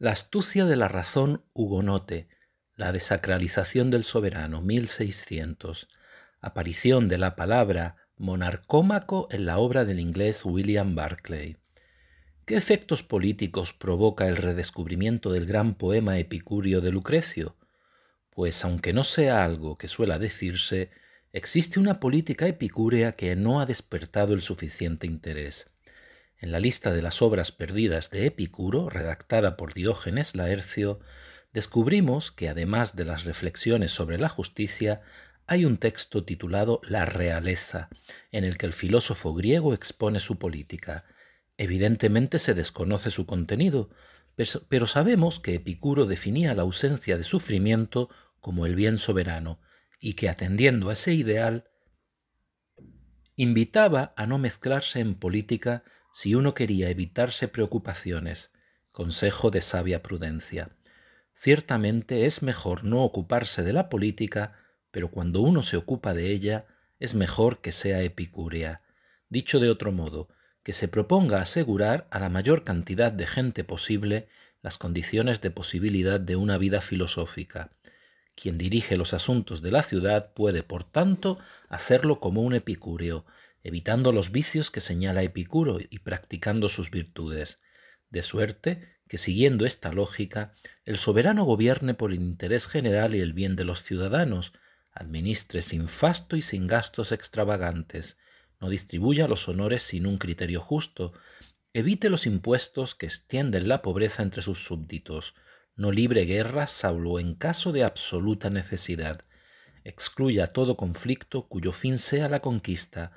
La astucia de la razón hugonote, la desacralización del soberano, 1600, aparición de la palabra monarcómaco en la obra del inglés William Barclay. ¿Qué efectos políticos provoca el redescubrimiento del gran poema epicúreo de Lucrecio? Pues aunque no sea algo que suela decirse, existe una política epicúrea que no ha despertado el suficiente interés. En la lista de las obras perdidas de Epicuro, redactada por Diógenes Laercio, descubrimos que además de las reflexiones sobre la justicia, hay un texto titulado La realeza, en el que el filósofo griego expone su política. Evidentemente se desconoce su contenido, pero sabemos que Epicuro definía la ausencia de sufrimiento como el bien soberano, y que atendiendo a ese ideal, invitaba a no mezclarse en política si uno quería evitarse preocupaciones, consejo de sabia prudencia. Ciertamente es mejor no ocuparse de la política, pero cuando uno se ocupa de ella, es mejor que sea epicúrea. Dicho de otro modo, que se proponga asegurar a la mayor cantidad de gente posible las condiciones de posibilidad de una vida filosófica. Quien dirige los asuntos de la ciudad puede, por tanto, hacerlo como un epicúreo, evitando los vicios que señala Epicuro y practicando sus virtudes, de suerte que siguiendo esta lógica, el soberano gobierne por el interés general y el bien de los ciudadanos, administre sin fasto y sin gastos extravagantes, no distribuya los honores sin un criterio justo, evite los impuestos que extienden la pobreza entre sus súbditos, no libre guerras salvo en caso de absoluta necesidad, excluya todo conflicto cuyo fin sea la conquista,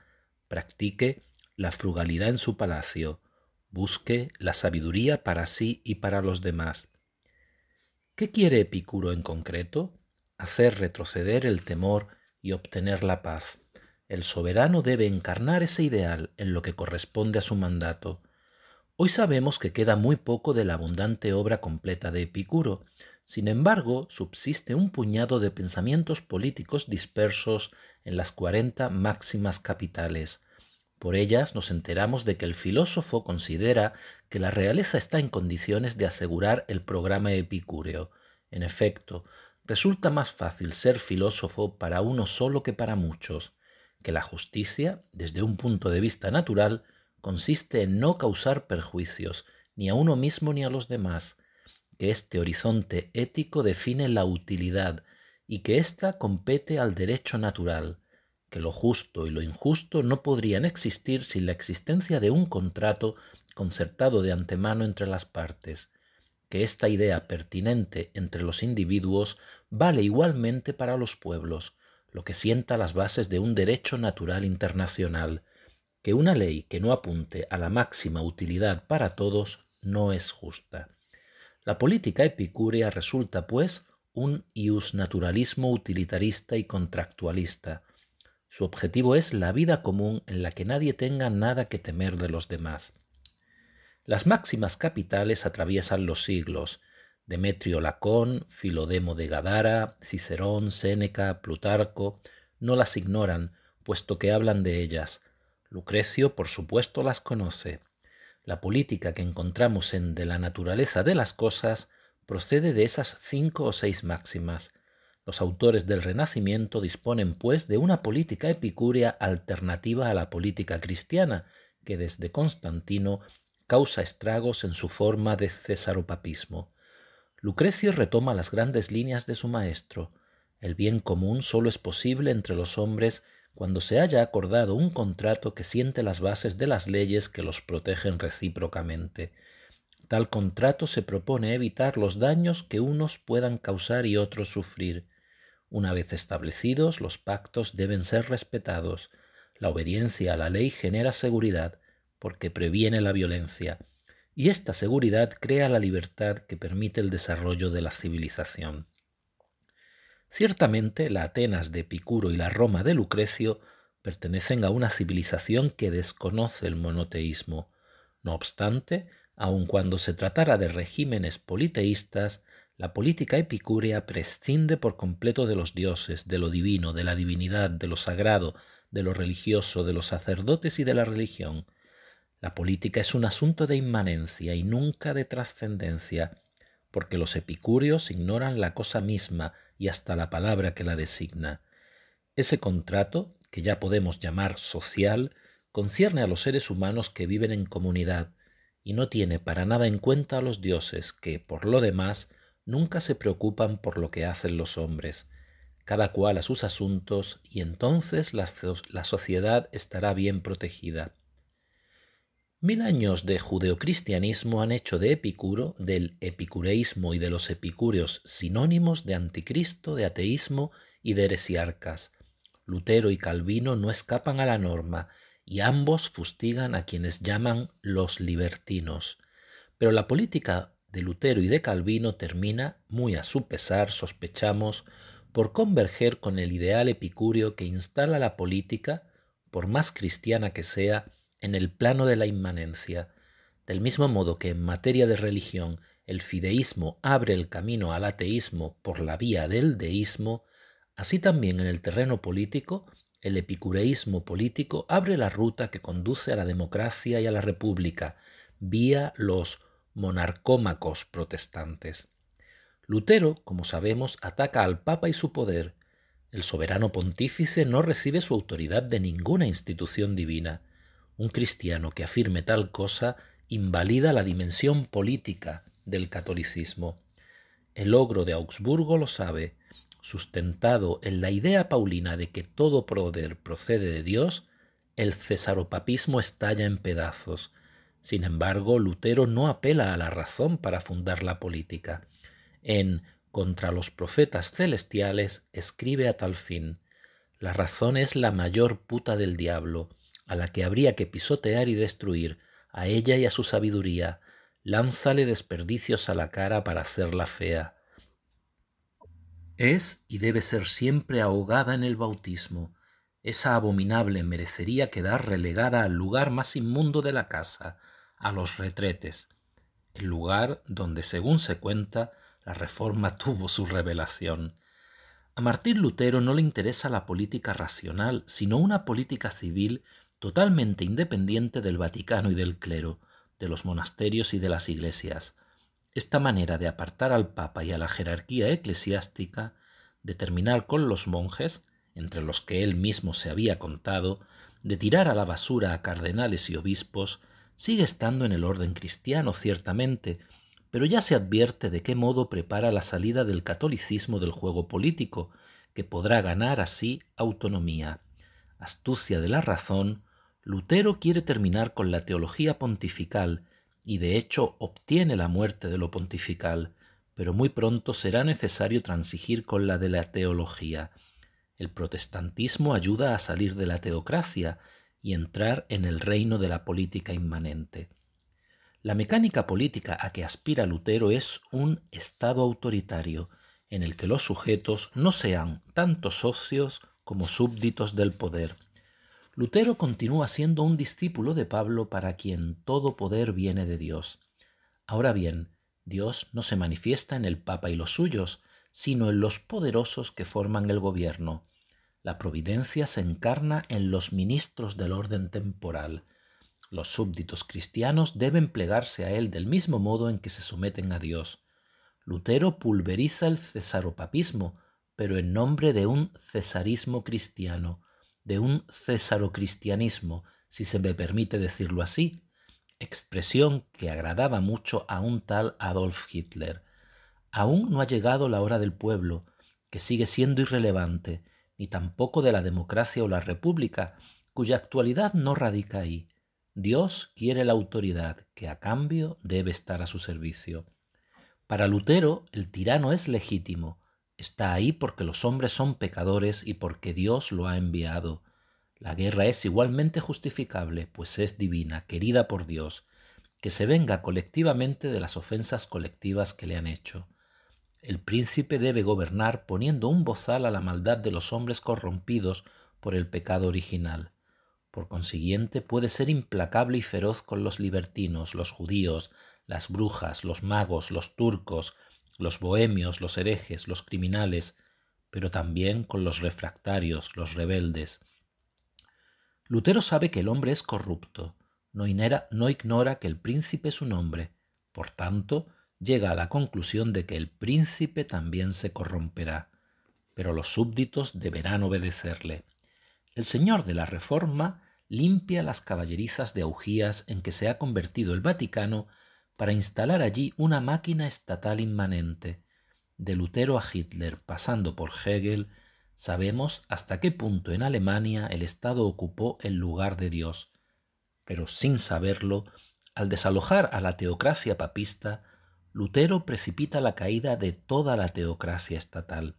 practique la frugalidad en su palacio, busque la sabiduría para sí y para los demás. ¿Qué quiere Epicuro en concreto? Hacer retroceder el temor y obtener la paz. El soberano debe encarnar ese ideal en lo que corresponde a su mandato. Hoy sabemos que queda muy poco de la abundante obra completa de Epicuro, sin embargo, subsiste un puñado de pensamientos políticos dispersos en las cuarenta máximas capitales, por ellas nos enteramos de que el filósofo considera que la realeza está en condiciones de asegurar el programa epicúreo. En efecto, resulta más fácil ser filósofo para uno solo que para muchos, que la justicia, desde un punto de vista natural, consiste en no causar perjuicios, ni a uno mismo ni a los demás, que este horizonte ético define la utilidad y que ésta compete al derecho natural, que lo justo y lo injusto no podrían existir sin la existencia de un contrato concertado de antemano entre las partes, que esta idea pertinente entre los individuos vale igualmente para los pueblos, lo que sienta las bases de un derecho natural internacional, que una ley que no apunte a la máxima utilidad para todos no es justa. La política epicúrea resulta, pues, un ius naturalismo utilitarista y contractualista, su objetivo es la vida común en la que nadie tenga nada que temer de los demás. Las máximas capitales atraviesan los siglos. Demetrio Lacón, Filodemo de Gadara, Cicerón, Séneca, Plutarco, no las ignoran, puesto que hablan de ellas. Lucrecio, por supuesto, las conoce. La política que encontramos en De la naturaleza de las cosas procede de esas cinco o seis máximas, los autores del Renacimiento disponen, pues, de una política epicúrea alternativa a la política cristiana, que desde Constantino causa estragos en su forma de cesaropapismo. Lucrecio retoma las grandes líneas de su maestro. El bien común solo es posible entre los hombres cuando se haya acordado un contrato que siente las bases de las leyes que los protegen recíprocamente. Tal contrato se propone evitar los daños que unos puedan causar y otros sufrir. Una vez establecidos, los pactos deben ser respetados. La obediencia a la ley genera seguridad porque previene la violencia y esta seguridad crea la libertad que permite el desarrollo de la civilización. Ciertamente, la Atenas de Epicuro y la Roma de Lucrecio pertenecen a una civilización que desconoce el monoteísmo. No obstante, aun cuando se tratara de regímenes politeístas, la política epicúrea prescinde por completo de los dioses, de lo divino, de la divinidad, de lo sagrado, de lo religioso, de los sacerdotes y de la religión. La política es un asunto de inmanencia y nunca de trascendencia, porque los epicúreos ignoran la cosa misma y hasta la palabra que la designa. Ese contrato, que ya podemos llamar social, concierne a los seres humanos que viven en comunidad, y no tiene para nada en cuenta a los dioses, que, por lo demás, nunca se preocupan por lo que hacen los hombres, cada cual a sus asuntos, y entonces la, sociedad estará bien protegida. Mil años de judeocristianismo han hecho de Epicuro, del epicureísmo y de los epicúreos sinónimos de anticristo, de ateísmo y de heresiarcas. Lutero y Calvino no escapan a la norma, y ambos fustigan a quienes llaman los libertinos. Pero la política de Lutero y de Calvino termina, muy a su pesar, sospechamos, por converger con el ideal epicúreo que instala la política, por más cristiana que sea, en el plano de la inmanencia, del mismo modo que en materia de religión el fideísmo abre el camino al ateísmo por la vía del deísmo, así también en el terreno político el epicureísmo político abre la ruta que conduce a la democracia y a la república, vía los monarcómacos protestantes. Lutero, como sabemos, ataca al Papa y su poder. El soberano pontífice no recibe su autoridad de ninguna institución divina. Un cristiano que afirme tal cosa invalida la dimensión política del catolicismo. El ogro de Augsburgo lo sabe, sustentado en la idea paulina de que todo poder procede de Dios, el cesaropapismo estalla en pedazos sin embargo, Lutero no apela a la razón para fundar la política. En Contra los Profetas Celestiales escribe a tal fin, La razón es la mayor puta del diablo, a la que habría que pisotear y destruir, a ella y a su sabiduría, lánzale desperdicios a la cara para hacerla fea. Es y debe ser siempre ahogada en el bautismo. Esa abominable merecería quedar relegada al lugar más inmundo de la casa, a los retretes, el lugar donde, según se cuenta, la Reforma tuvo su revelación. A Martín Lutero no le interesa la política racional, sino una política civil totalmente independiente del Vaticano y del clero, de los monasterios y de las iglesias. Esta manera de apartar al Papa y a la jerarquía eclesiástica, de terminar con los monjes, entre los que él mismo se había contado, de tirar a la basura a cardenales y obispos, sigue estando en el orden cristiano, ciertamente, pero ya se advierte de qué modo prepara la salida del catolicismo del juego político, que podrá ganar así autonomía. Astucia de la razón, Lutero quiere terminar con la teología pontifical, y de hecho obtiene la muerte de lo pontifical, pero muy pronto será necesario transigir con la de la teología. El protestantismo ayuda a salir de la teocracia, y entrar en el reino de la política inmanente. La mecánica política a que aspira Lutero es un Estado autoritario, en el que los sujetos no sean tanto socios como súbditos del poder. Lutero continúa siendo un discípulo de Pablo para quien todo poder viene de Dios. Ahora bien, Dios no se manifiesta en el Papa y los suyos, sino en los poderosos que forman el gobierno, la providencia se encarna en los ministros del orden temporal. Los súbditos cristianos deben plegarse a él del mismo modo en que se someten a Dios. Lutero pulveriza el cesaropapismo, pero en nombre de un cesarismo cristiano, de un cesarocristianismo, si se me permite decirlo así, expresión que agradaba mucho a un tal Adolf Hitler. Aún no ha llegado la hora del pueblo, que sigue siendo irrelevante, ni tampoco de la democracia o la república, cuya actualidad no radica ahí. Dios quiere la autoridad, que a cambio debe estar a su servicio. Para Lutero, el tirano es legítimo, está ahí porque los hombres son pecadores y porque Dios lo ha enviado. La guerra es igualmente justificable, pues es divina, querida por Dios, que se venga colectivamente de las ofensas colectivas que le han hecho. El príncipe debe gobernar poniendo un bozal a la maldad de los hombres corrompidos por el pecado original. Por consiguiente, puede ser implacable y feroz con los libertinos, los judíos, las brujas, los magos, los turcos, los bohemios, los herejes, los criminales, pero también con los refractarios, los rebeldes. Lutero sabe que el hombre es corrupto, no, no ignora que el príncipe es un hombre, por tanto, llega a la conclusión de que el príncipe también se corromperá, pero los súbditos deberán obedecerle. El señor de la Reforma limpia las caballerizas de augías en que se ha convertido el Vaticano para instalar allí una máquina estatal inmanente. De Lutero a Hitler, pasando por Hegel, sabemos hasta qué punto en Alemania el Estado ocupó el lugar de Dios. Pero sin saberlo, al desalojar a la teocracia papista, Lutero precipita la caída de toda la teocracia estatal.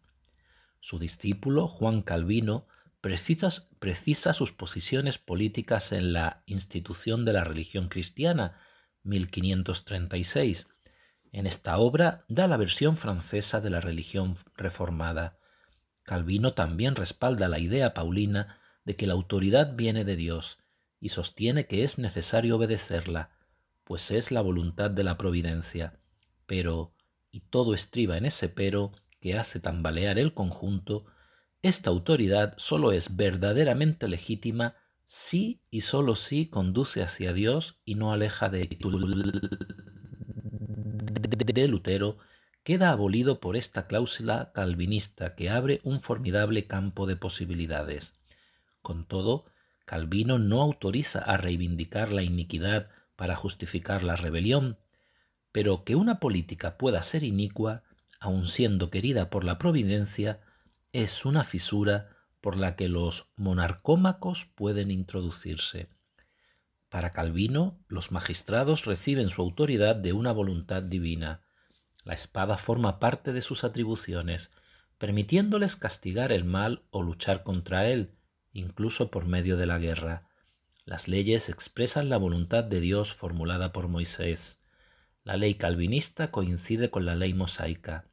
Su discípulo, Juan Calvino, precisa, sus posiciones políticas en la institución de la religión cristiana, 1536. En esta obra da la versión francesa de la religión reformada. Calvino también respalda la idea paulina de que la autoridad viene de Dios y sostiene que es necesario obedecerla, pues es la voluntad de la providencia pero, y todo estriba en ese pero que hace tambalear el conjunto, esta autoridad solo es verdaderamente legítima si y solo si conduce hacia Dios y no aleja de, de Lutero, queda abolido por esta cláusula calvinista que abre un formidable campo de posibilidades. Con todo, Calvino no autoriza a reivindicar la iniquidad para justificar la rebelión, pero que una política pueda ser inicua, aun siendo querida por la providencia, es una fisura por la que los monarcómacos pueden introducirse. Para Calvino, los magistrados reciben su autoridad de una voluntad divina. La espada forma parte de sus atribuciones, permitiéndoles castigar el mal o luchar contra él, incluso por medio de la guerra. Las leyes expresan la voluntad de Dios formulada por Moisés. La ley calvinista coincide con la ley mosaica.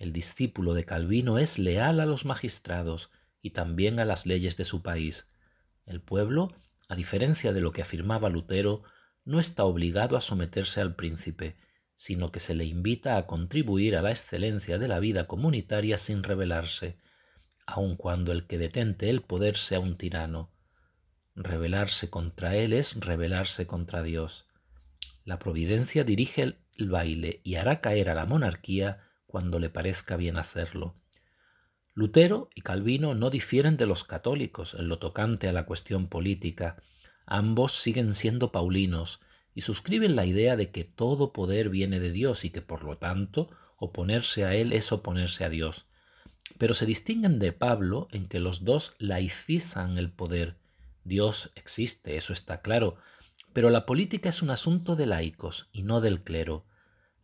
El discípulo de Calvino es leal a los magistrados y también a las leyes de su país. El pueblo, a diferencia de lo que afirmaba Lutero, no está obligado a someterse al príncipe, sino que se le invita a contribuir a la excelencia de la vida comunitaria sin rebelarse, aun cuando el que detente el poder sea un tirano. Rebelarse contra él es rebelarse contra Dios. La providencia dirige el, baile y hará caer a la monarquía cuando le parezca bien hacerlo. Lutero y Calvino no difieren de los católicos en lo tocante a la cuestión política. Ambos siguen siendo paulinos y suscriben la idea de que todo poder viene de Dios y que por lo tanto oponerse a él es oponerse a Dios. Pero se distinguen de Pablo en que los dos laicizan el poder. Dios existe, eso está claro, pero la política es un asunto de laicos y no del clero.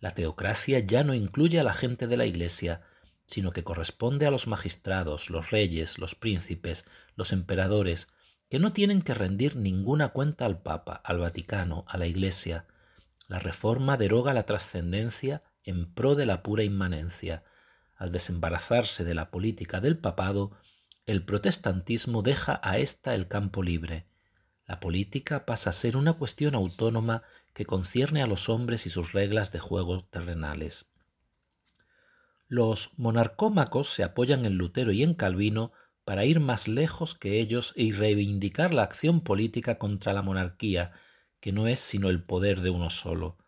La teocracia ya no incluye a la gente de la Iglesia, sino que corresponde a los magistrados, los reyes, los príncipes, los emperadores, que no tienen que rendir ninguna cuenta al Papa, al Vaticano, a la Iglesia. La reforma deroga la trascendencia en pro de la pura inmanencia. Al desembarazarse de la política del papado, el protestantismo deja a ésta el campo libre. La política pasa a ser una cuestión autónoma que concierne a los hombres y sus reglas de juego terrenales. Los monarcómacos se apoyan en Lutero y en Calvino para ir más lejos que ellos y reivindicar la acción política contra la monarquía, que no es sino el poder de uno solo.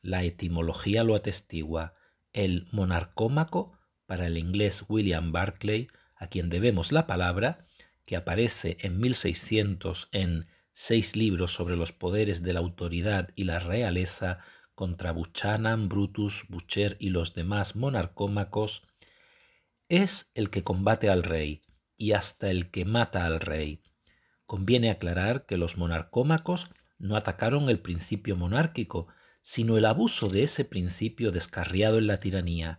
La etimología lo atestigua. El monarcómaco, para el inglés William Barclay, a quien debemos la palabra, que aparece en 1600 en seis libros sobre los poderes de la autoridad y la realeza contra Buchanan, Brutus, Bucher y los demás monarcómacos, es el que combate al rey y hasta el que mata al rey. Conviene aclarar que los monarcómacos no atacaron el principio monárquico, sino el abuso de ese principio descarriado en la tiranía,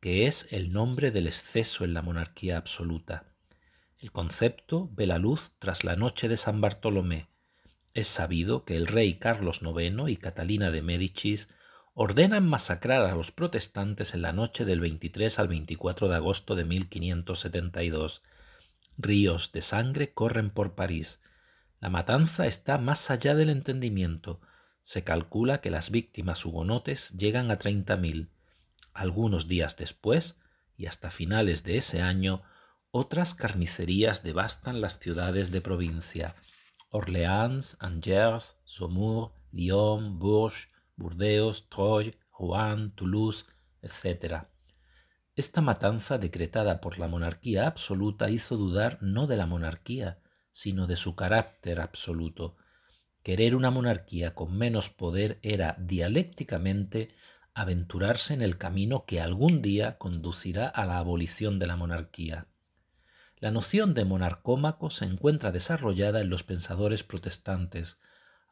que es el nombre del exceso en la monarquía absoluta. El concepto ve la luz tras la noche de San Bartolomé, es sabido que el rey Carlos IX y Catalina de Médicis ordenan masacrar a los protestantes en la noche del 23 al 24 de agosto de 1572. Ríos de sangre corren por París. La matanza está más allá del entendimiento. Se calcula que las víctimas hugonotes llegan a 30.000. Algunos días después, y hasta finales de ese año, otras carnicerías devastan las ciudades de provincia. Orleans, Angers, Saumur, Lyon, Bourges, Burdeos, Troyes, Rouen, Toulouse, etc. Esta matanza decretada por la monarquía absoluta hizo dudar no de la monarquía, sino de su carácter absoluto. Querer una monarquía con menos poder era dialécticamente aventurarse en el camino que algún día conducirá a la abolición de la monarquía. La noción de monarcómaco se encuentra desarrollada en los pensadores protestantes,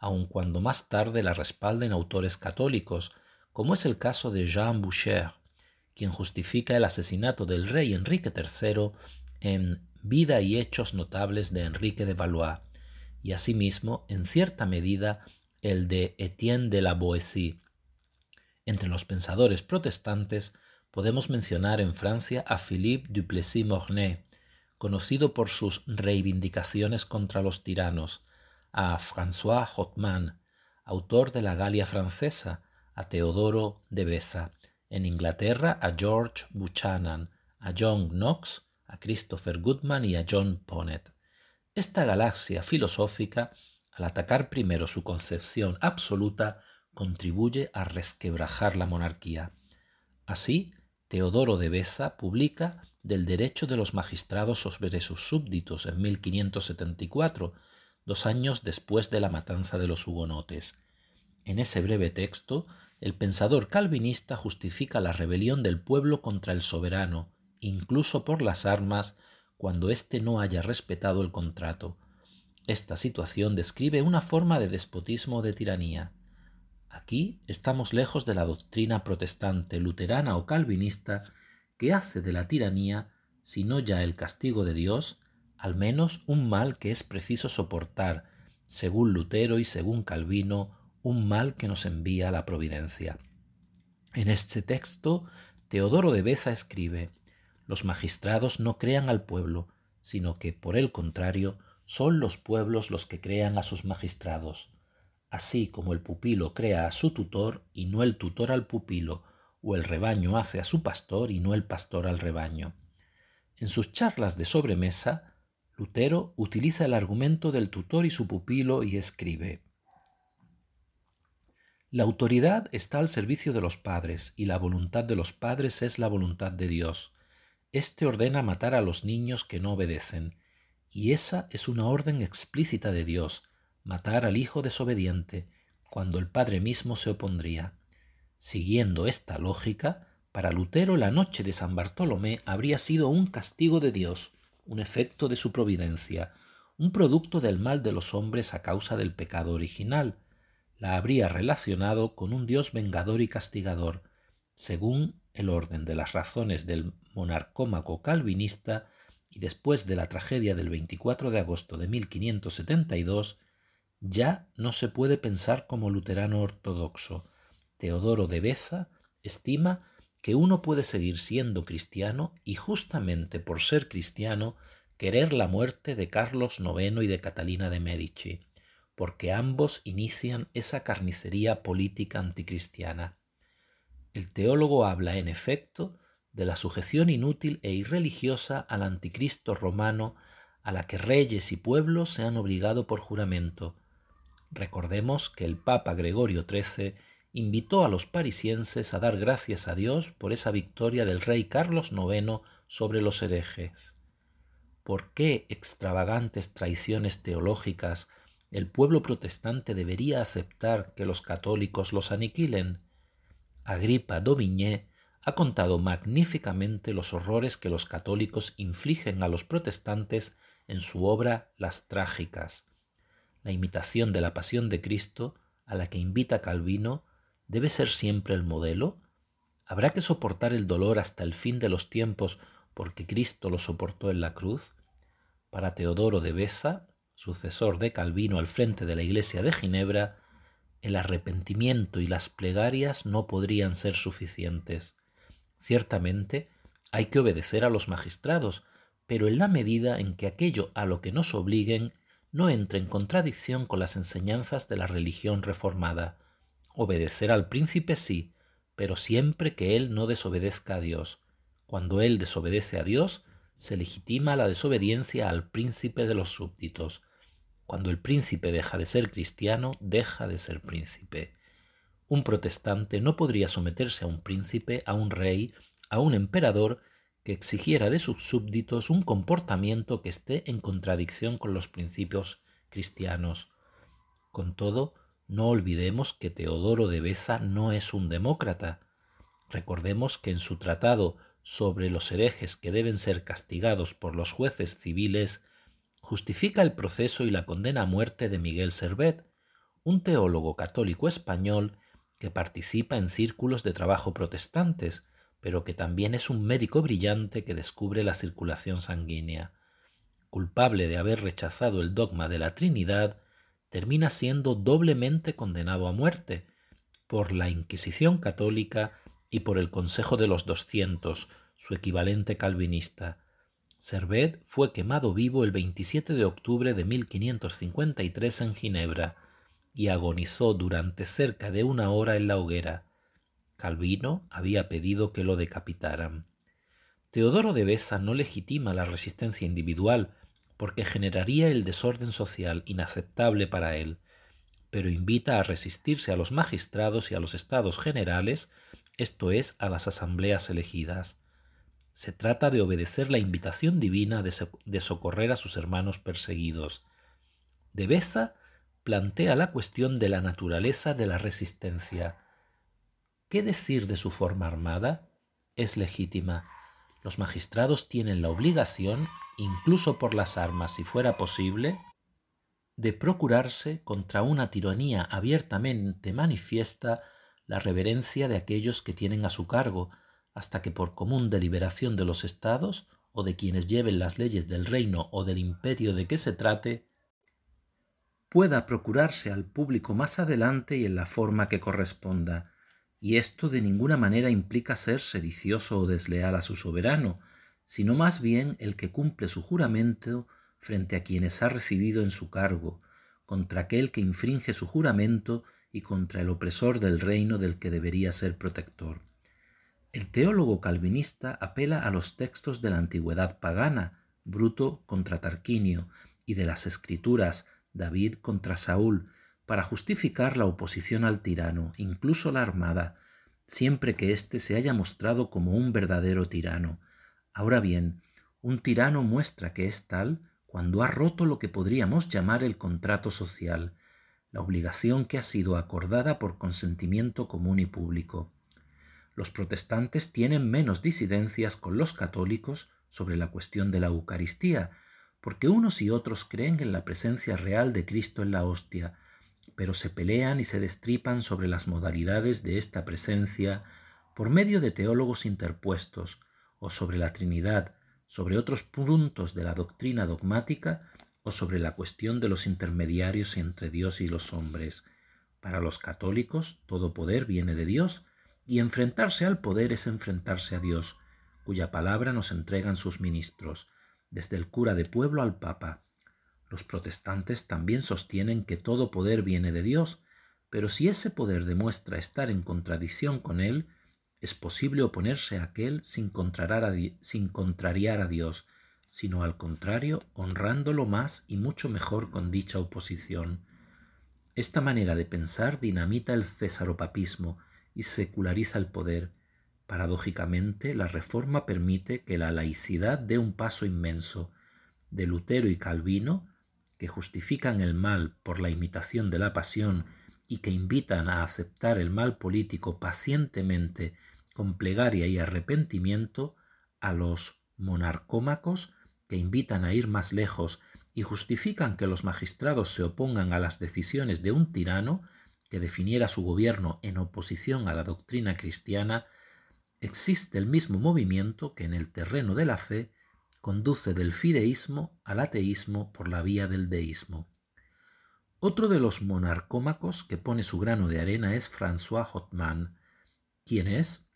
aun cuando más tarde la respalden autores católicos, como es el caso de Jean Boucher, quien justifica el asesinato del rey Enrique III en Vida y Hechos Notables de Enrique de Valois, y asimismo, en cierta medida, el de Etienne de la Boétie. Entre los pensadores protestantes podemos mencionar en Francia a Philippe Duplessis-Mornay, conocido por sus reivindicaciones contra los tiranos, a François Hotman, autor de la Galia francesa, a Teodoro de Besa, en Inglaterra a George Buchanan, a John Knox, a Christopher Goodman y a John Ponet. Esta galaxia filosófica, al atacar primero su concepción absoluta, contribuye a resquebrajar la monarquía. Así, Teodoro de Besa publica del derecho de los magistrados sobre sus súbditos en 1574, dos años después de la matanza de los hugonotes. En ese breve texto, el pensador calvinista justifica la rebelión del pueblo contra el soberano, incluso por las armas, cuando éste no haya respetado el contrato. Esta situación describe una forma de despotismo o de tiranía. Aquí estamos lejos de la doctrina protestante, luterana o calvinista que hace de la tiranía, si no ya el castigo de Dios, al menos un mal que es preciso soportar, según Lutero y según Calvino, un mal que nos envía la providencia. En este texto, Teodoro de Beza escribe, Los magistrados no crean al pueblo, sino que, por el contrario, son los pueblos los que crean a sus magistrados. Así como el pupilo crea a su tutor y no el tutor al pupilo, o el rebaño hace a su pastor y no el pastor al rebaño. En sus charlas de sobremesa, Lutero utiliza el argumento del tutor y su pupilo y escribe La autoridad está al servicio de los padres y la voluntad de los padres es la voluntad de Dios. Este ordena matar a los niños que no obedecen, y esa es una orden explícita de Dios, matar al hijo desobediente, cuando el padre mismo se opondría. Siguiendo esta lógica, para Lutero la noche de San Bartolomé habría sido un castigo de Dios, un efecto de su providencia, un producto del mal de los hombres a causa del pecado original. La habría relacionado con un Dios vengador y castigador, según el orden de las razones del monarcómaco calvinista y después de la tragedia del 24 de agosto de 1572, ya no se puede pensar como luterano ortodoxo, Teodoro de Besa, estima que uno puede seguir siendo cristiano y justamente por ser cristiano querer la muerte de Carlos IX y de Catalina de Medici, porque ambos inician esa carnicería política anticristiana. El teólogo habla, en efecto, de la sujeción inútil e irreligiosa al anticristo romano a la que reyes y pueblos se han obligado por juramento. Recordemos que el Papa Gregorio XIII invitó a los parisienses a dar gracias a Dios por esa victoria del rey Carlos IX sobre los herejes. ¿Por qué extravagantes traiciones teológicas el pueblo protestante debería aceptar que los católicos los aniquilen? Agripa Daubigné ha contado magníficamente los horrores que los católicos infligen a los protestantes en su obra Las Trágicas. La imitación de la Pasión de Cristo, a la que invita Calvino, debe ser siempre el modelo? ¿Habrá que soportar el dolor hasta el fin de los tiempos porque Cristo lo soportó en la cruz? Para Teodoro de Besa, sucesor de Calvino al frente de la Iglesia de Ginebra, el arrepentimiento y las plegarias no podrían ser suficientes. Ciertamente, hay que obedecer a los magistrados, pero en la medida en que aquello a lo que nos obliguen no entre en contradicción con las enseñanzas de la religión reformada. Obedecer al príncipe sí, pero siempre que él no desobedezca a Dios. Cuando él desobedece a Dios, se legitima la desobediencia al príncipe de los súbditos. Cuando el príncipe deja de ser cristiano, deja de ser príncipe. Un protestante no podría someterse a un príncipe, a un rey, a un emperador que exigiera de sus súbditos un comportamiento que esté en contradicción con los principios cristianos. Con todo, no olvidemos que Teodoro de Besa no es un demócrata. Recordemos que en su tratado sobre los herejes que deben ser castigados por los jueces civiles, justifica el proceso y la condena a muerte de Miguel Servet, un teólogo católico español que participa en círculos de trabajo protestantes, pero que también es un médico brillante que descubre la circulación sanguínea. Culpable de haber rechazado el dogma de la Trinidad, termina siendo doblemente condenado a muerte por la Inquisición católica y por el Consejo de los Doscientos, su equivalente calvinista. Servet fue quemado vivo el 27 de octubre de 1553 en Ginebra y agonizó durante cerca de una hora en la hoguera. Calvino había pedido que lo decapitaran. Teodoro de Besa no legitima la resistencia individual, porque generaría el desorden social inaceptable para él, pero invita a resistirse a los magistrados y a los estados generales, esto es, a las asambleas elegidas. Se trata de obedecer la invitación divina de, socorrer a sus hermanos perseguidos. De besa plantea la cuestión de la naturaleza de la resistencia. ¿Qué decir de su forma armada? Es legítima. Los magistrados tienen la obligación incluso por las armas si fuera posible, de procurarse contra una tiranía abiertamente manifiesta la reverencia de aquellos que tienen a su cargo, hasta que por común deliberación de los estados o de quienes lleven las leyes del reino o del imperio de que se trate, pueda procurarse al público más adelante y en la forma que corresponda, y esto de ninguna manera implica ser sedicioso o desleal a su soberano, sino más bien el que cumple su juramento frente a quienes ha recibido en su cargo, contra aquel que infringe su juramento y contra el opresor del reino del que debería ser protector. El teólogo calvinista apela a los textos de la antigüedad pagana, Bruto contra Tarquinio, y de las escrituras, David contra Saúl, para justificar la oposición al tirano, incluso la armada, siempre que éste se haya mostrado como un verdadero tirano, Ahora bien, un tirano muestra que es tal cuando ha roto lo que podríamos llamar el contrato social, la obligación que ha sido acordada por consentimiento común y público. Los protestantes tienen menos disidencias con los católicos sobre la cuestión de la Eucaristía, porque unos y otros creen en la presencia real de Cristo en la hostia, pero se pelean y se destripan sobre las modalidades de esta presencia por medio de teólogos interpuestos, o sobre la Trinidad, sobre otros puntos de la doctrina dogmática o sobre la cuestión de los intermediarios entre Dios y los hombres. Para los católicos, todo poder viene de Dios y enfrentarse al poder es enfrentarse a Dios, cuya palabra nos entregan sus ministros, desde el cura de pueblo al papa. Los protestantes también sostienen que todo poder viene de Dios, pero si ese poder demuestra estar en contradicción con él, es posible oponerse a aquel sin contrariar a, Dios, sino al contrario, honrándolo más y mucho mejor con dicha oposición. Esta manera de pensar dinamita el cesaropapismo y seculariza el poder. Paradójicamente, la reforma permite que la laicidad dé un paso inmenso. De Lutero y Calvino, que justifican el mal por la imitación de la pasión y que invitan a aceptar el mal político pacientemente con plegaria y arrepentimiento a los monarcómacos que invitan a ir más lejos y justifican que los magistrados se opongan a las decisiones de un tirano que definiera su gobierno en oposición a la doctrina cristiana, existe el mismo movimiento que en el terreno de la fe conduce del fideísmo al ateísmo por la vía del deísmo. Otro de los monarcómacos que pone su grano de arena es François Hotman, quien es,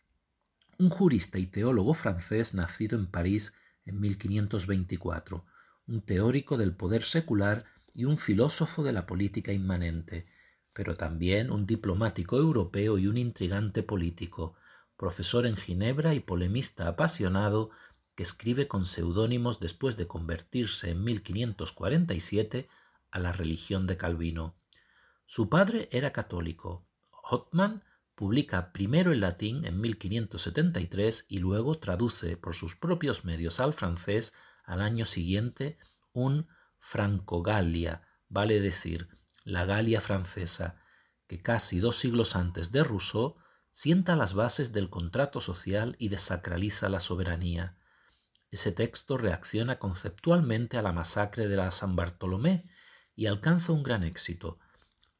un jurista y teólogo francés nacido en París en 1524, un teórico del poder secular y un filósofo de la política inmanente, pero también un diplomático europeo y un intrigante político, profesor en Ginebra y polemista apasionado que escribe con seudónimos después de convertirse en 1547 a la religión de Calvino. Su padre era católico. Hotman publica primero en latín en 1573 y luego traduce por sus propios medios al francés al año siguiente un Francogalia, vale decir, la Galia francesa, que casi dos siglos antes de Rousseau sienta las bases del contrato social y desacraliza la soberanía. Ese texto reacciona conceptualmente a la masacre de la San Bartolomé y alcanza un gran éxito,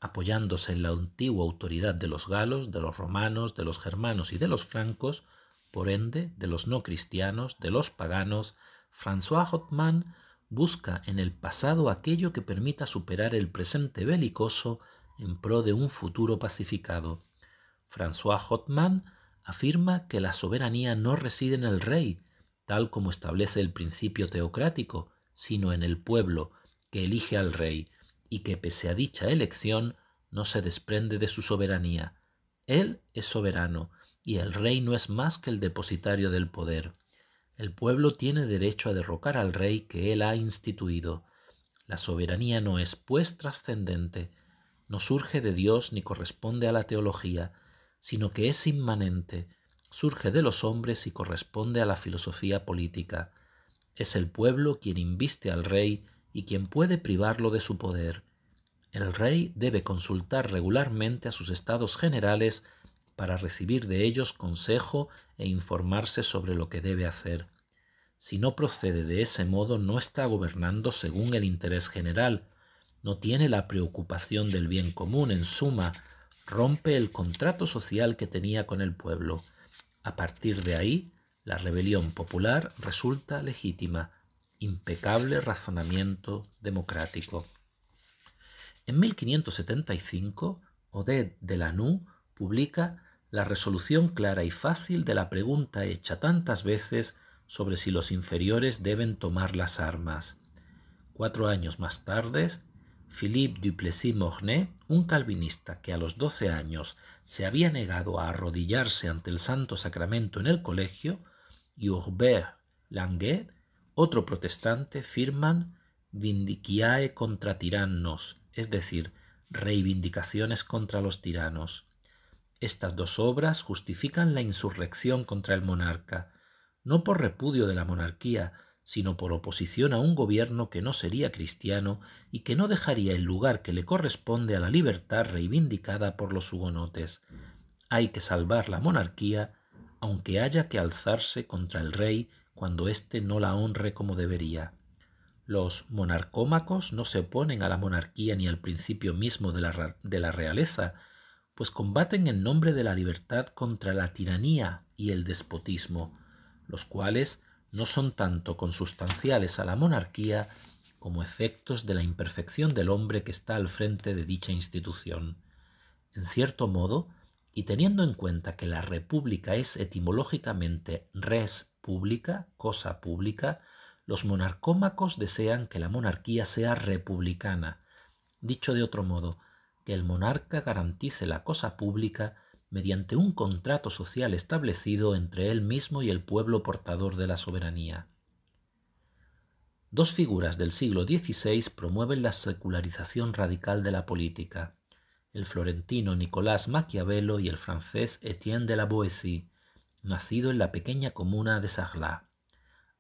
apoyándose en la antigua autoridad de los galos, de los romanos, de los germanos y de los francos, por ende, de los no cristianos, de los paganos, François Hotman busca en el pasado aquello que permita superar el presente belicoso en pro de un futuro pacificado. François Hotman afirma que la soberanía no reside en el rey, tal como establece el principio teocrático, sino en el pueblo, que elige al rey, y que pese a dicha elección no se desprende de su soberanía. Él es soberano y el rey no es más que el depositario del poder. El pueblo tiene derecho a derrocar al rey que él ha instituido. La soberanía no es, pues, trascendente, no surge de Dios ni corresponde a la teología, sino que es inmanente, surge de los hombres y corresponde a la filosofía política. Es el pueblo quien inviste al rey y quien puede privarlo de su poder. El rey debe consultar regularmente a sus estados generales para recibir de ellos consejo e informarse sobre lo que debe hacer. Si no procede de ese modo, no está gobernando según el interés general, no tiene la preocupación del bien común, en suma, rompe el contrato social que tenía con el pueblo. A partir de ahí, la rebelión popular resulta legítima, impecable razonamiento democrático. En 1575, Odette Delanoux publica la resolución clara y fácil de la pregunta hecha tantas veces sobre si los inferiores deben tomar las armas. Cuatro años más tarde, Philippe Duplessis-Mornay, un calvinista que a los doce años se había negado a arrodillarse ante el Santo Sacramento en el colegio, y Hubert Languet, otro protestante firman vindiciae contra tirannos, es decir, reivindicaciones contra los tiranos. Estas dos obras justifican la insurrección contra el monarca, no por repudio de la monarquía, sino por oposición a un gobierno que no sería cristiano y que no dejaría el lugar que le corresponde a la libertad reivindicada por los hugonotes. Hay que salvar la monarquía, aunque haya que alzarse contra el rey cuando éste no la honre como debería. Los monarcómacos no se oponen a la monarquía ni al principio mismo de la, realeza, pues combaten en nombre de la libertad contra la tiranía y el despotismo, los cuales no son tanto consustanciales a la monarquía como efectos de la imperfección del hombre que está al frente de dicha institución. En cierto modo, y teniendo en cuenta que la república es etimológicamente res pública, cosa pública, los monarcómacos desean que la monarquía sea republicana. Dicho de otro modo, que el monarca garantice la cosa pública mediante un contrato social establecido entre él mismo y el pueblo portador de la soberanía. Dos figuras del siglo XVI promueven la secularización radical de la política, el florentino Nicolás Maquiavelo y el francés Étienne de la Boétie, nacido en la pequeña comuna de Sarlat.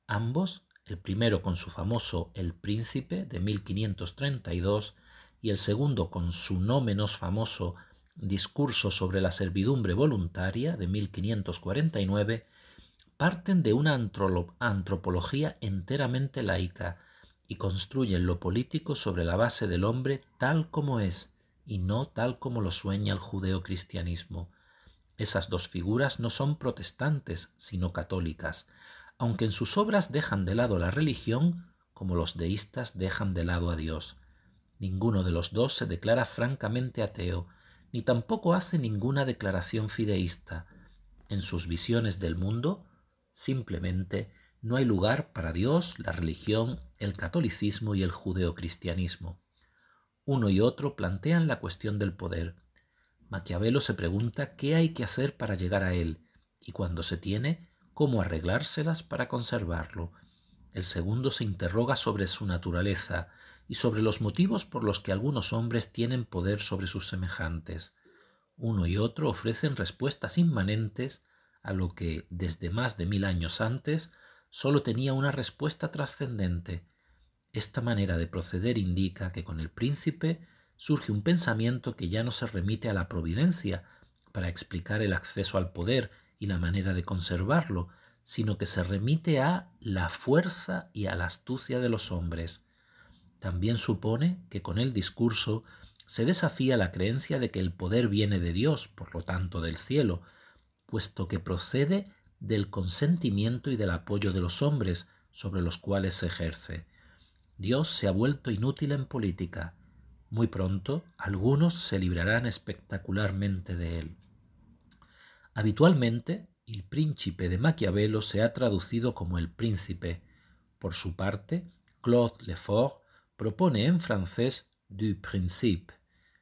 Ambos, el primero con su famoso El Príncipe de 1532 y el segundo con su no menos famoso Discurso sobre la servidumbre voluntaria de 1549, parten de una antropología enteramente laica y construyen lo político sobre la base del hombre tal como es y no tal como lo sueña el judeocristianismo. Esas dos figuras no son protestantes, sino católicas, aunque en sus obras dejan de lado la religión como los deístas dejan de lado a Dios. Ninguno de los dos se declara francamente ateo, ni tampoco hace ninguna declaración fideísta. En sus visiones del mundo, simplemente, no hay lugar para Dios, la religión, el catolicismo y el judeocristianismo. Uno y otro plantean la cuestión del poder, Maquiavelo se pregunta qué hay que hacer para llegar a él y cuando se tiene, cómo arreglárselas para conservarlo. El segundo se interroga sobre su naturaleza y sobre los motivos por los que algunos hombres tienen poder sobre sus semejantes. Uno y otro ofrecen respuestas inmanentes a lo que, desde más de mil años antes, sólo tenía una respuesta trascendente. Esta manera de proceder indica que con el príncipe surge un pensamiento que ya no se remite a la providencia para explicar el acceso al poder y la manera de conservarlo, sino que se remite a la fuerza y a la astucia de los hombres. También supone que con el discurso se desafía la creencia de que el poder viene de Dios, por lo tanto del cielo, puesto que procede del consentimiento y del apoyo de los hombres sobre los cuales se ejerce. Dios se ha vuelto inútil en política, muy pronto, algunos se librarán espectacularmente de él. Habitualmente, el príncipe de Maquiavelo se ha traducido como el príncipe. Por su parte, Claude Lefort propone en francés du principe.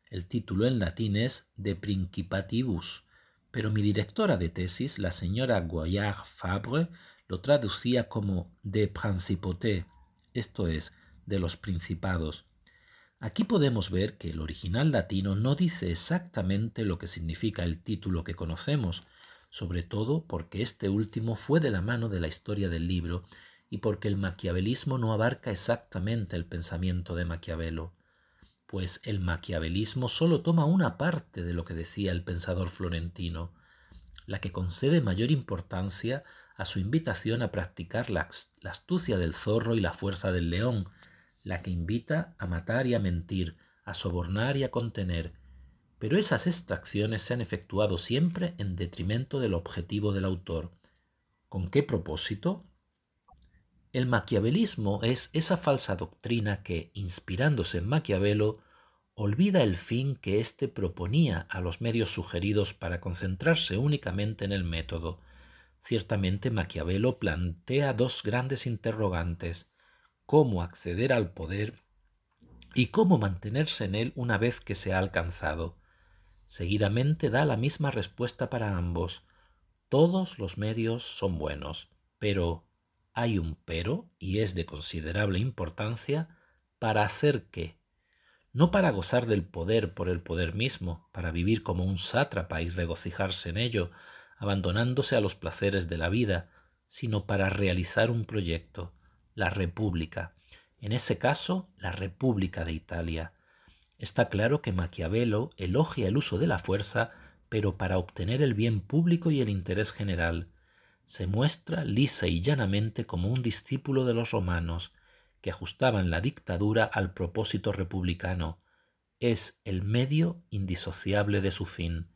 El título en latín es de principatibus, pero mi directora de tesis, la señora Goyard Fabre, lo traducía como de principauté, esto es, de los principados. Aquí podemos ver que el original latino no dice exactamente lo que significa el título que conocemos, sobre todo porque este último fue de la mano de la historia del libro y porque el maquiavelismo no abarca exactamente el pensamiento de Maquiavelo, pues el maquiavelismo solo toma una parte de lo que decía el pensador florentino, la que concede mayor importancia a su invitación a practicar la, la astucia del zorro y la fuerza del león, la que invita a matar y a mentir, a sobornar y a contener, pero esas extracciones se han efectuado siempre en detrimento del objetivo del autor. ¿Con qué propósito? El maquiavelismo es esa falsa doctrina que, inspirándose en Maquiavelo, olvida el fin que éste proponía a los medios sugeridos para concentrarse únicamente en el método. Ciertamente Maquiavelo plantea dos grandes interrogantes cómo acceder al poder y cómo mantenerse en él una vez que se ha alcanzado. Seguidamente da la misma respuesta para ambos. Todos los medios son buenos, pero hay un pero, y es de considerable importancia, para hacer qué. No para gozar del poder por el poder mismo, para vivir como un sátrapa y regocijarse en ello, abandonándose a los placeres de la vida, sino para realizar un proyecto, la República. En ese caso, la República de Italia. Está claro que Maquiavelo elogia el uso de la fuerza, pero para obtener el bien público y el interés general. Se muestra lisa y llanamente como un discípulo de los romanos, que ajustaban la dictadura al propósito republicano. Es el medio indisociable de su fin.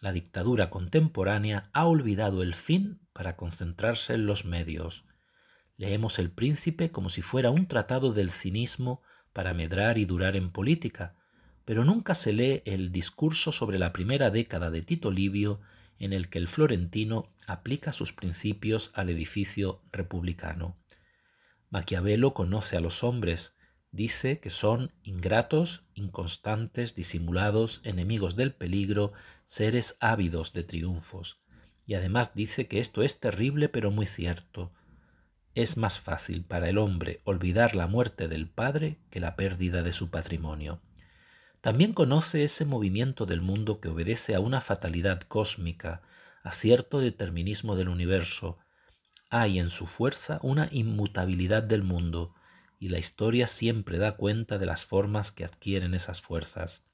La dictadura contemporánea ha olvidado el fin para concentrarse en los medios. Leemos El Príncipe como si fuera un tratado del cinismo para medrar y durar en política, pero nunca se lee el discurso sobre la primera década de Tito Livio en el que el florentino aplica sus principios al edificio republicano. Maquiavelo conoce a los hombres, dice que son ingratos, inconstantes, disimulados, enemigos del peligro, seres ávidos de triunfos. Y además dice que esto es terrible pero muy cierto, es más fácil para el hombre olvidar la muerte del padre que la pérdida de su patrimonio. También conoce ese movimiento del mundo que obedece a una fatalidad cósmica, a cierto determinismo del universo. Hay en su fuerza una inmutabilidad del mundo, y la historia siempre da cuenta de las formas que adquieren esas fuerzas.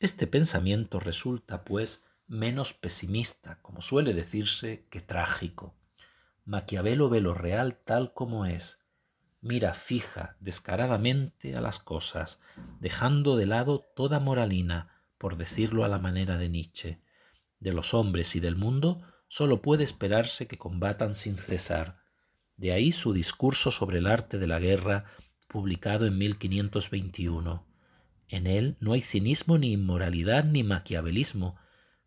Este pensamiento resulta, pues, menos pesimista, como suele decirse, que trágico. Maquiavelo ve lo real tal como es, mira fija, descaradamente a las cosas, dejando de lado toda moralina, por decirlo a la manera de Nietzsche. De los hombres y del mundo solo puede esperarse que combatan sin cesar. De ahí su discurso sobre el arte de la guerra, publicado en 1521. En él no hay cinismo ni inmoralidad ni maquiavelismo,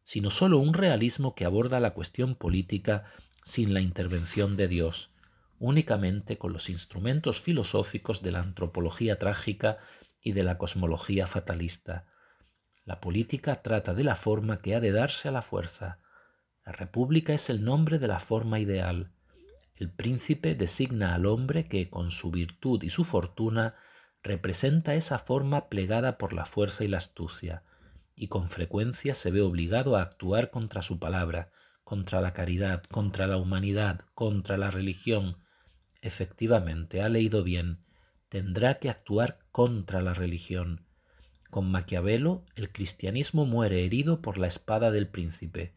sino solo un realismo que aborda la cuestión política sin la intervención de Dios, únicamente con los instrumentos filosóficos de la antropología trágica y de la cosmología fatalista. La política trata de la forma que ha de darse a la fuerza. La república es el nombre de la forma ideal. El príncipe designa al hombre que, con su virtud y su fortuna, representa esa forma plegada por la fuerza y la astucia, y con frecuencia se ve obligado a actuar contra su palabra, contra la caridad, contra la humanidad, contra la religión. Efectivamente, ha leído bien, tendrá que actuar contra la religión. Con Maquiavelo, el cristianismo muere herido por la espada del príncipe.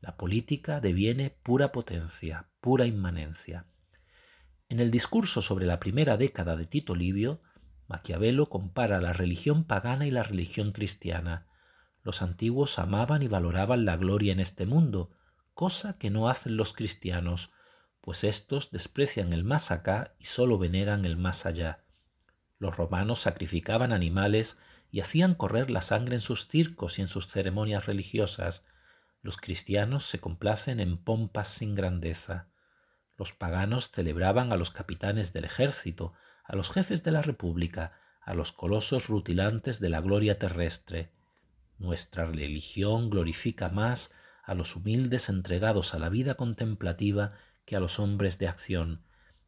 La política deviene pura potencia, pura inmanencia. En el discurso sobre la primera década de Tito Livio, Maquiavelo compara la religión pagana y la religión cristiana. Los antiguos amaban y valoraban la gloria en este mundo, cosa que no hacen los cristianos, pues estos desprecian el más acá y solo veneran el más allá. Los romanos sacrificaban animales y hacían correr la sangre en sus circos y en sus ceremonias religiosas. Los cristianos se complacen en pompas sin grandeza. Los paganos celebraban a los capitanes del ejército, a los jefes de la república, a los colosos rutilantes de la gloria terrestre. Nuestra religión glorifica más a los humildes entregados a la vida contemplativa que a los hombres de acción.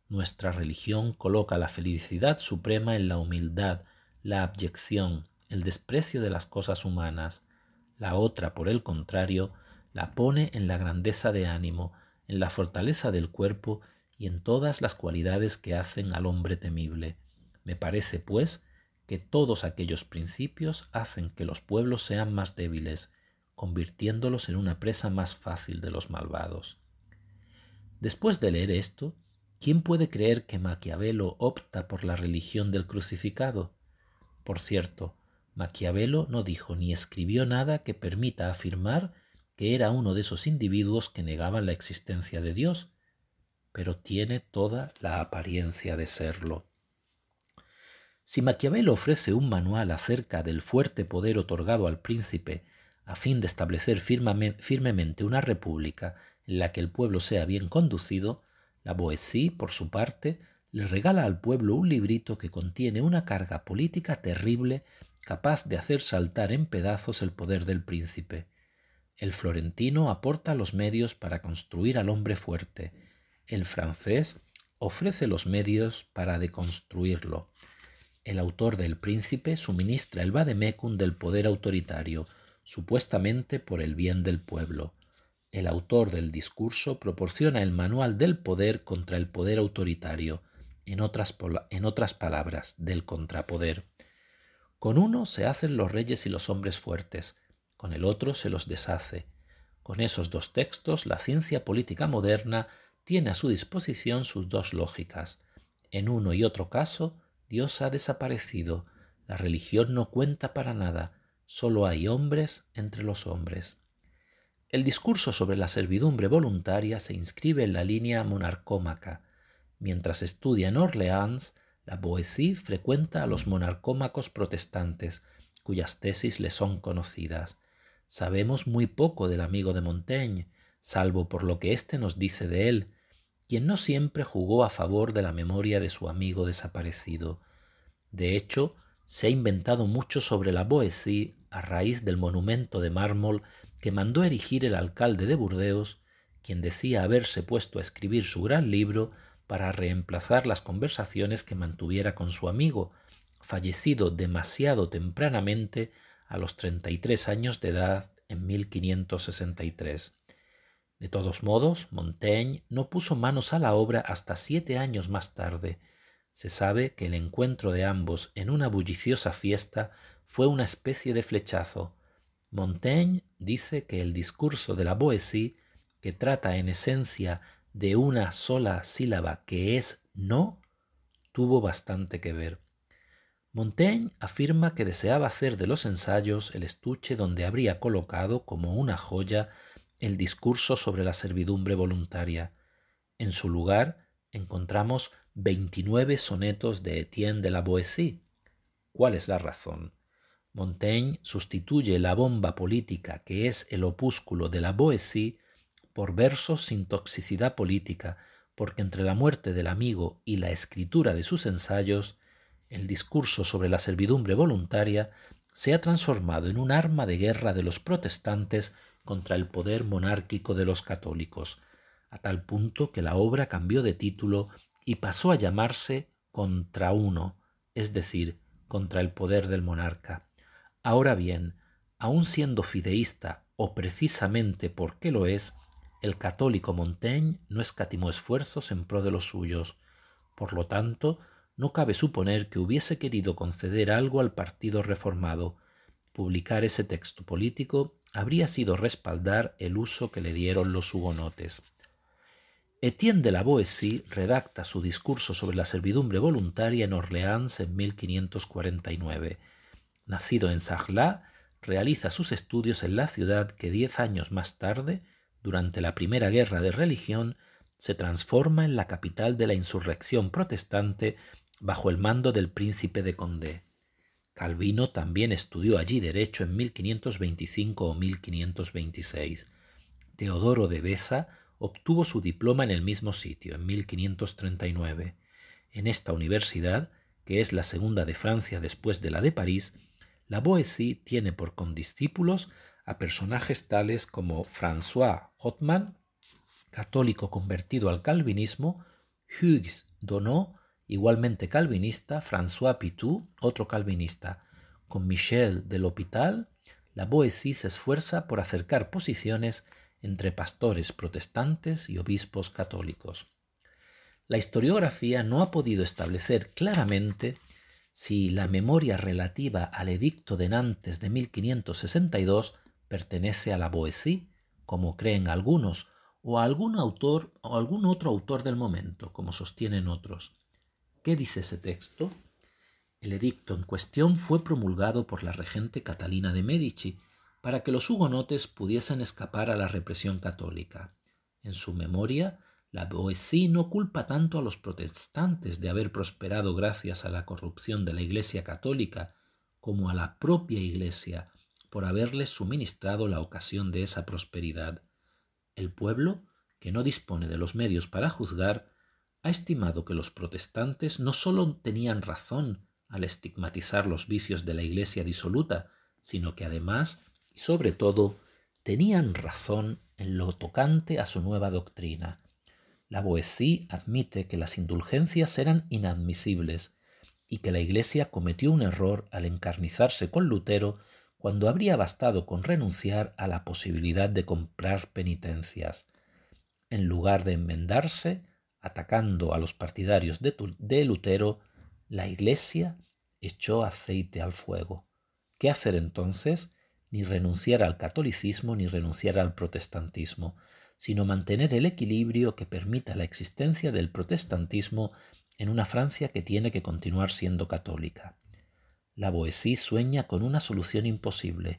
Nuestra religión coloca la felicidad suprema en la humildad, la abyección, el desprecio de las cosas humanas. La otra, por el contrario, la pone en la grandeza de ánimo, en la fortaleza del cuerpo y en todas las cualidades que hacen al hombre temible. Me parece, pues, que todos aquellos principios hacen que los pueblos sean más débiles, convirtiéndolos en una presa más fácil de los malvados. Después de leer esto, ¿quién puede creer que Maquiavelo opta por la religión del crucificado? Por cierto, Maquiavelo no dijo ni escribió nada que permita afirmar que era uno de esos individuos que negaban la existencia de Dios, pero tiene toda la apariencia de serlo. Si Maquiavelo ofrece un manual acerca del fuerte poder otorgado al príncipe a fin de establecer firmemente una república en la que el pueblo sea bien conducido, la Boétie, por su parte, le regala al pueblo un librito que contiene una carga política terrible capaz de hacer saltar en pedazos el poder del príncipe. El florentino aporta los medios para construir al hombre fuerte. El francés ofrece los medios para deconstruirlo. El autor del príncipe suministra el vademecum del poder autoritario, supuestamente por el bien del pueblo. El autor del discurso proporciona el manual del poder contra el poder autoritario, en otras, en otras palabras, del contrapoder. Con uno se hacen los reyes y los hombres fuertes, con el otro se los deshace. Con esos dos textos, la ciencia política moderna tiene a su disposición sus dos lógicas. En uno y otro caso, Dios ha desaparecido, la religión no cuenta para nada, solo hay hombres entre los hombres. El discurso sobre la servidumbre voluntaria se inscribe en la línea monarcómaca. Mientras estudia en Orleans, la poesía frecuenta a los monarcómacos protestantes, cuyas tesis le son conocidas. Sabemos muy poco del amigo de Montaigne, salvo por lo que éste nos dice de él, quien no siempre jugó a favor de la memoria de su amigo desaparecido. De hecho, se ha inventado mucho sobre la poesía a raíz del monumento de mármol que mandó erigir el alcalde de Burdeos, quien decía haberse puesto a escribir su gran libro para reemplazar las conversaciones que mantuviera con su amigo, fallecido demasiado tempranamente a los 33 años de edad en 1563. De todos modos, Montaigne no puso manos a la obra hasta siete años más tarde, se sabe que el encuentro de ambos en una bulliciosa fiesta fue una especie de flechazo. Montaigne dice que el discurso de la poesía que trata en esencia de una sola sílaba que es no, tuvo bastante que ver. Montaigne afirma que deseaba hacer de los ensayos el estuche donde habría colocado como una joya el discurso sobre la servidumbre voluntaria. En su lugar encontramos 29 sonetos de Etienne de la Boétie. ¿Cuál es la razón? Montaigne sustituye la bomba política, que es el opúsculo de la Boétie, por versos sin toxicidad política, porque entre la muerte del amigo y la escritura de sus ensayos, el discurso sobre la servidumbre voluntaria se ha transformado en un arma de guerra de los protestantes contra el poder monárquico de los católicos, a tal punto que la obra cambió de título y pasó a llamarse contra uno, es decir, contra el poder del monarca. Ahora bien, aun siendo fideísta o precisamente porque lo es, el católico Montaigne no escatimó esfuerzos en pro de los suyos. Por lo tanto, no cabe suponer que hubiese querido conceder algo al partido reformado. Publicar ese texto político habría sido respaldar el uso que le dieron los hugonotes. Etienne de la Boétie redacta su discurso sobre la servidumbre voluntaria en Orleans en 1549. Nacido en Sarlat, realiza sus estudios en la ciudad que diez años más tarde, durante la Primera Guerra de Religión, se transforma en la capital de la insurrección protestante bajo el mando del príncipe de Condé. Calvino también estudió allí derecho en 1525 o 1526. Teodoro de Besa obtuvo su diploma en el mismo sitio, en 1539. En esta universidad, que es la segunda de Francia después de la de París, la Boétie tiene por condiscípulos a personajes tales como François Hotman, católico convertido al calvinismo, Hugues Donot, igualmente calvinista, François Pitou, otro calvinista. Con Michel de l'Hôpital, la Boétie se esfuerza por acercar posiciones entre pastores protestantes y obispos católicos. La historiografía no ha podido establecer claramente si la memoria relativa al edicto de Nantes de 1562 pertenece a la Boesí, como creen algunos, o a algún autor o algún otro autor del momento, como sostienen otros. ¿Qué dice ese texto? El edicto en cuestión fue promulgado por la regente Catalina de Medici para que los hugonotes pudiesen escapar a la represión católica. En su memoria, la Boesí no culpa tanto a los protestantes de haber prosperado gracias a la corrupción de la Iglesia católica como a la propia Iglesia por haberles suministrado la ocasión de esa prosperidad. El pueblo, que no dispone de los medios para juzgar, ha estimado que los protestantes no sólo tenían razón al estigmatizar los vicios de la Iglesia disoluta, sino que además y sobre todo tenían razón en lo tocante a su nueva doctrina. La Boesí admite que las indulgencias eran inadmisibles y que la Iglesia cometió un error al encarnizarse con Lutero cuando habría bastado con renunciar a la posibilidad de comprar penitencias. En lugar de enmendarse, atacando a los partidarios de Lutero, la Iglesia echó aceite al fuego. ¿Qué hacer entonces? ni renunciar al catolicismo ni renunciar al protestantismo, sino mantener el equilibrio que permita la existencia del protestantismo en una Francia que tiene que continuar siendo católica. La Boesí sueña con una solución imposible,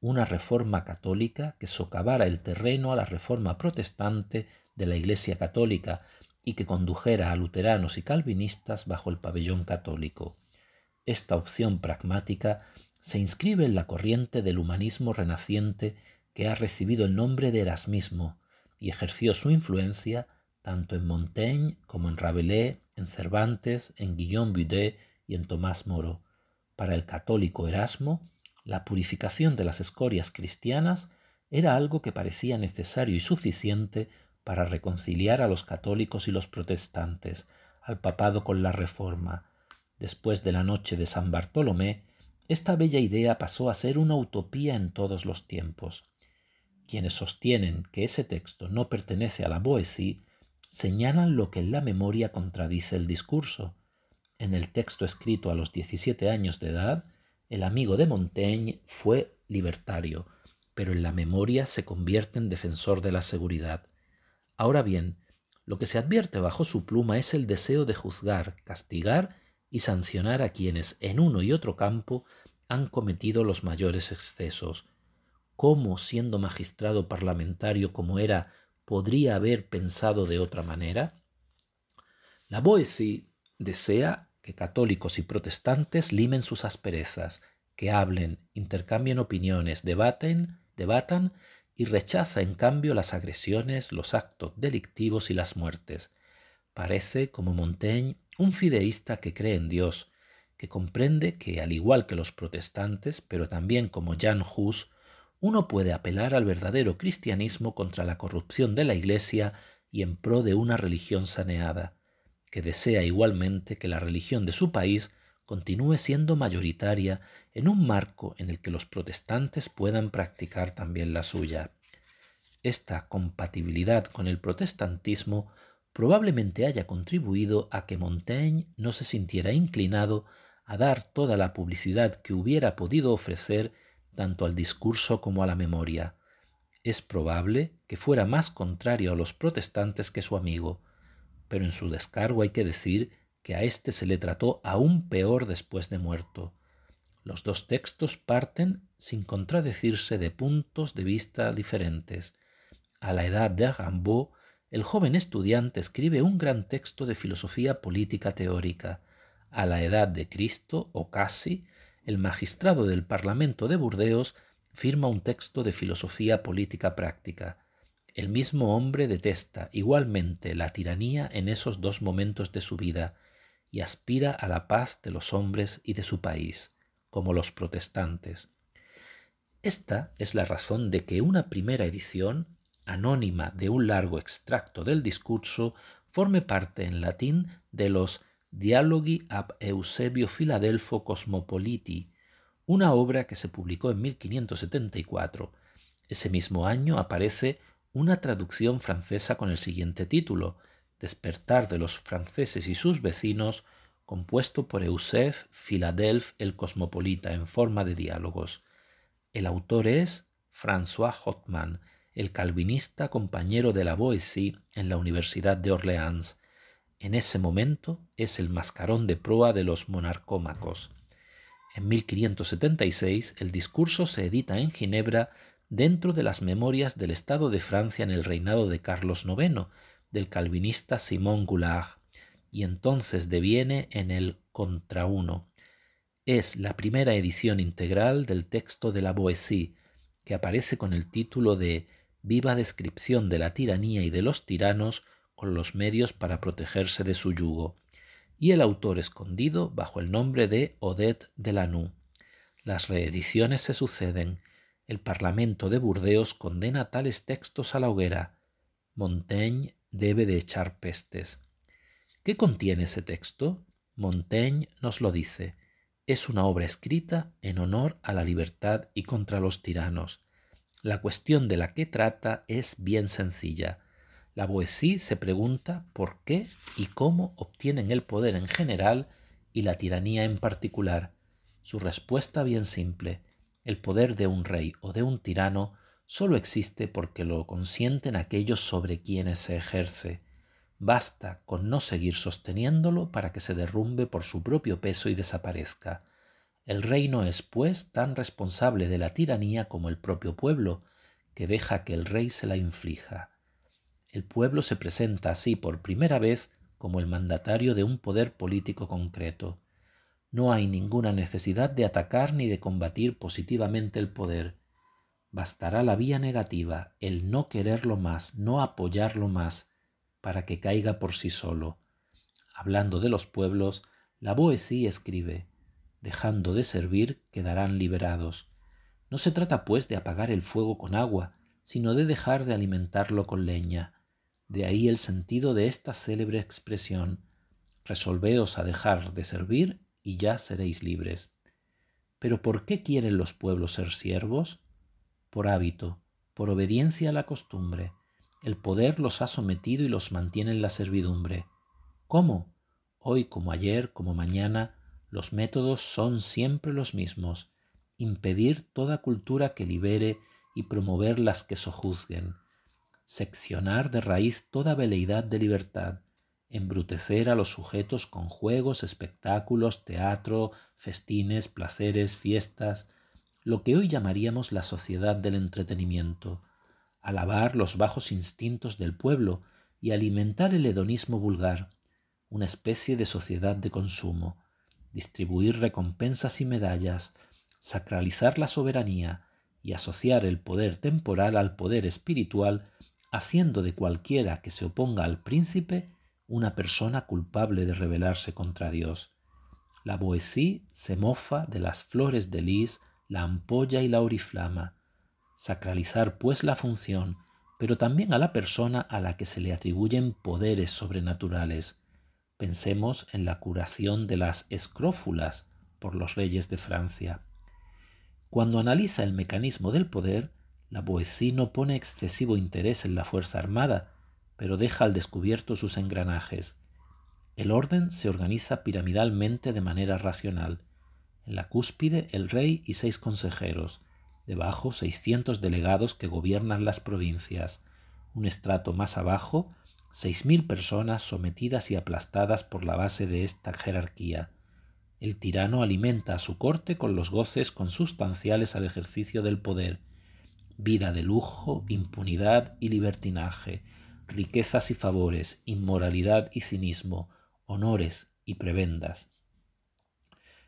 una reforma católica que socavara el terreno a la reforma protestante de la Iglesia católica y que condujera a luteranos y calvinistas bajo el pabellón católico. Esta opción pragmática se inscribe en la corriente del humanismo renaciente que ha recibido el nombre de Erasmismo y ejerció su influencia tanto en Montaigne como en Rabelais, en Cervantes, en Guillaume Budet y en Tomás Moro. Para el católico Erasmo, la purificación de las escorias cristianas era algo que parecía necesario y suficiente para reconciliar a los católicos y los protestantes, al papado con la Reforma. Después de la noche de San Bartolomé, esta bella idea pasó a ser una utopía en todos los tiempos. Quienes sostienen que ese texto no pertenece a la poesía señalan lo que en la memoria contradice el discurso. En el texto escrito a los 17 años de edad, el amigo de Montaigne fue libertario, pero en la memoria se convierte en defensor de la seguridad. Ahora bien, lo que se advierte bajo su pluma es el deseo de juzgar, castigar y sancionar a quienes en uno y otro campo han cometido los mayores excesos. ¿Cómo, siendo magistrado parlamentario como era, podría haber pensado de otra manera? La Boesie desea que católicos y protestantes limen sus asperezas, que hablen, intercambien opiniones, debaten, debatan y rechaza en cambio las agresiones, los actos delictivos y las muertes. Parece, como Montaigne, un fideísta que cree en Dios, que comprende que, al igual que los protestantes, pero también como Jan Hus, uno puede apelar al verdadero cristianismo contra la corrupción de la Iglesia y en pro de una religión saneada, que desea igualmente que la religión de su país continúe siendo mayoritaria en un marco en el que los protestantes puedan practicar también la suya. Esta compatibilidad con el protestantismo probablemente haya contribuido a que Montaigne no se sintiera inclinado a dar toda la publicidad que hubiera podido ofrecer tanto al discurso como a la memoria. Es probable que fuera más contrario a los protestantes que su amigo, pero en su descargo hay que decir que a éste se le trató aún peor después de muerto. Los dos textos parten, sin contradecirse, de puntos de vista diferentes. A la edad de Rimbaud el joven estudiante escribe un gran texto de filosofía política teórica. A la edad de Cristo, o casi, el magistrado del Parlamento de Burdeos firma un texto de filosofía política práctica. El mismo hombre detesta igualmente la tiranía en esos dos momentos de su vida y aspira a la paz de los hombres y de su país, como los protestantes. Esta es la razón de que una primera edición, anónima de un largo extracto del discurso forme parte en latín de los Dialogi ab Eusebio Filadelfo Cosmopoliti, una obra que se publicó en 1574. Ese mismo año aparece una traducción francesa con el siguiente título, Despertar de los franceses y sus vecinos, compuesto por Eusef Filadelf el Cosmopolita en forma de diálogos. El autor es François Hotman, el calvinista compañero de la Boesie en la Universidad de Orleans. En ese momento es el mascarón de proa de los monarcómacos. En 1576 el discurso se edita en Ginebra dentro de las memorias del Estado de Francia en el reinado de Carlos IX, del calvinista Simón Goulart y entonces deviene en el Contra Uno. Es la primera edición integral del texto de la Boétie, que aparece con el título de viva descripción de la tiranía y de los tiranos con los medios para protegerse de su yugo, y el autor escondido bajo el nombre de Odette Delanoux. Las reediciones se suceden. El Parlamento de Burdeos condena tales textos a la hoguera. Montaigne debe de echar pestes. ¿Qué contiene ese texto? Montaigne nos lo dice. Es una obra escrita en honor a la libertad y contra los tiranos. La cuestión de la que trata es bien sencilla. La Boesí se pregunta por qué y cómo obtienen el poder en general y la tiranía en particular. Su respuesta bien simple. El poder de un rey o de un tirano solo existe porque lo consienten aquellos sobre quienes se ejerce. Basta con no seguir sosteniéndolo para que se derrumbe por su propio peso y desaparezca. El reino es, pues, tan responsable de la tiranía como el propio pueblo, que deja que el rey se la inflija. El pueblo se presenta así por primera vez como el mandatario de un poder político concreto. No hay ninguna necesidad de atacar ni de combatir positivamente el poder. Bastará la vía negativa, el no quererlo más, no apoyarlo más, para que caiga por sí solo. Hablando de los pueblos, la Boesí escribe dejando de servir, quedarán liberados. No se trata, pues, de apagar el fuego con agua, sino de dejar de alimentarlo con leña. De ahí el sentido de esta célebre expresión Resolveos a dejar de servir y ya seréis libres. Pero ¿por qué quieren los pueblos ser siervos? Por hábito, por obediencia a la costumbre. El poder los ha sometido y los mantiene en la servidumbre. ¿Cómo? Hoy como ayer, como mañana, los métodos son siempre los mismos, impedir toda cultura que libere y promover las que sojuzguen, seccionar de raíz toda veleidad de libertad, embrutecer a los sujetos con juegos, espectáculos, teatro, festines, placeres, fiestas, lo que hoy llamaríamos la sociedad del entretenimiento, alabar los bajos instintos del pueblo y alimentar el hedonismo vulgar, una especie de sociedad de consumo, distribuir recompensas y medallas, sacralizar la soberanía y asociar el poder temporal al poder espiritual, haciendo de cualquiera que se oponga al príncipe una persona culpable de rebelarse contra Dios. La boesí se mofa de las flores de lis, la ampolla y la oriflama. Sacralizar pues la función, pero también a la persona a la que se le atribuyen poderes sobrenaturales. Pensemos en la curación de las escrófulas por los reyes de Francia. Cuando analiza el mecanismo del poder, la poesía no pone excesivo interés en la Fuerza Armada, pero deja al descubierto sus engranajes. El orden se organiza piramidalmente de manera racional. En la cúspide el rey y seis consejeros, debajo seiscientos delegados que gobiernan las provincias, un estrato más abajo mil personas sometidas y aplastadas por la base de esta jerarquía. El tirano alimenta a su corte con los goces consustanciales al ejercicio del poder, vida de lujo, impunidad y libertinaje, riquezas y favores, inmoralidad y cinismo, honores y prebendas.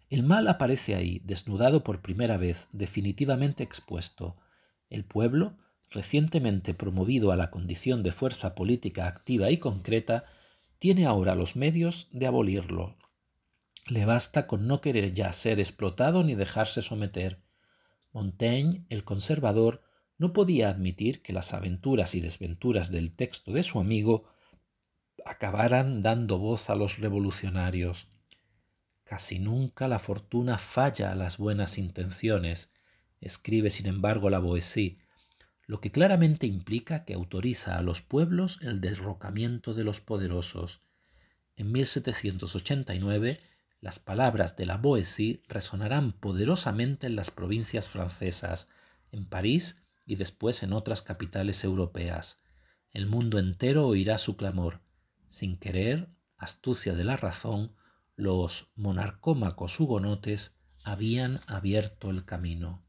El mal aparece ahí, desnudado por primera vez, definitivamente expuesto. El pueblo, recientemente promovido a la condición de fuerza política activa y concreta, tiene ahora los medios de abolirlo. Le basta con no querer ya ser explotado ni dejarse someter. Montaigne, el conservador, no podía admitir que las aventuras y desventuras del texto de su amigo acabaran dando voz a los revolucionarios. Casi nunca la fortuna falla a las buenas intenciones, escribe sin embargo la Boétie, lo que claramente implica que autoriza a los pueblos el derrocamiento de los poderosos. En 1789, las palabras de la Boétie resonarán poderosamente en las provincias francesas, en París y después en otras capitales europeas. El mundo entero oirá su clamor. Sin querer, astucia de la razón, los monarcómacos hugonotes habían abierto el camino.